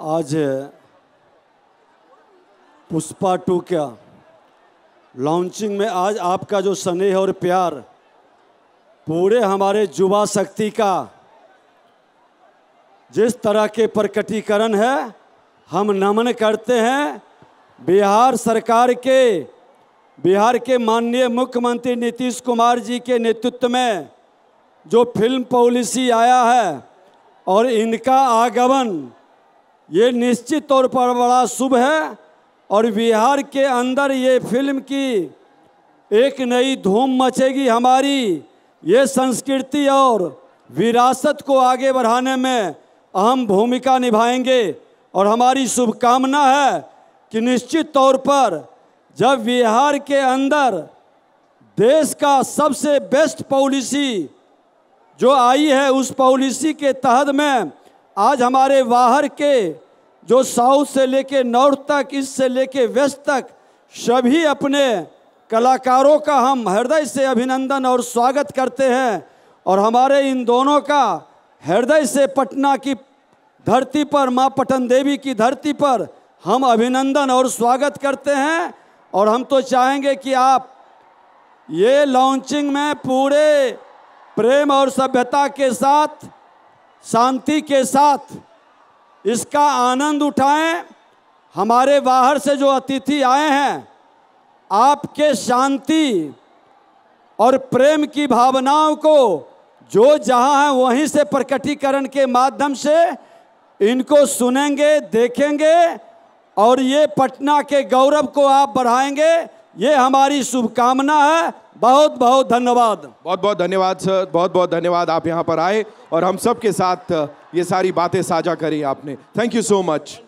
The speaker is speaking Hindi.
आज पुष्पा टू क्या लॉन्चिंग में आज आपका जो स्नेह और प्यार पूरे हमारे युवा शक्ति का जिस तरह के प्रकटीकरण है हम नमन करते हैं बिहार सरकार के बिहार के माननीय मुख्यमंत्री नीतीश कुमार जी के नेतृत्व में जो फिल्म पॉलिसी आया है और इनका आगमन ये निश्चित तौर पर बड़ा शुभ है और बिहार के अंदर ये फिल्म की एक नई धूम मचेगी हमारी ये संस्कृति और विरासत को आगे बढ़ाने में अहम भूमिका निभाएंगे और हमारी शुभकामना है कि निश्चित तौर पर जब बिहार के अंदर देश का सबसे बेस्ट पॉलिसी जो आई है उस पॉलिसी के तहत में आज हमारे बाहर के जो साउथ से लेके नॉर्थ तक ईस्ट से लेके वेस्ट तक सभी अपने कलाकारों का हम हृदय से अभिनंदन और स्वागत करते हैं और हमारे इन दोनों का हृदय से पटना की धरती पर माँ पटन देवी की धरती पर हम अभिनंदन और स्वागत करते हैं और हम तो चाहेंगे कि आप ये लॉन्चिंग में पूरे प्रेम और सभ्यता के साथ शांति के साथ इसका आनंद उठाएं हमारे बाहर से जो अतिथि आए हैं आपके शांति और प्रेम की भावनाओं को जो जहां है वहीं से प्रकटीकरण के माध्यम से इनको सुनेंगे देखेंगे और ये पटना के गौरव को आप बढ़ाएंगे ये हमारी शुभकामना है बहुत बहुत धन्यवाद बहुत बहुत धन्यवाद सर बहुत बहुत धन्यवाद आप यहाँ पर आए और हम सब के साथ ये सारी बातें साझा करी आपने थैंक यू सो मच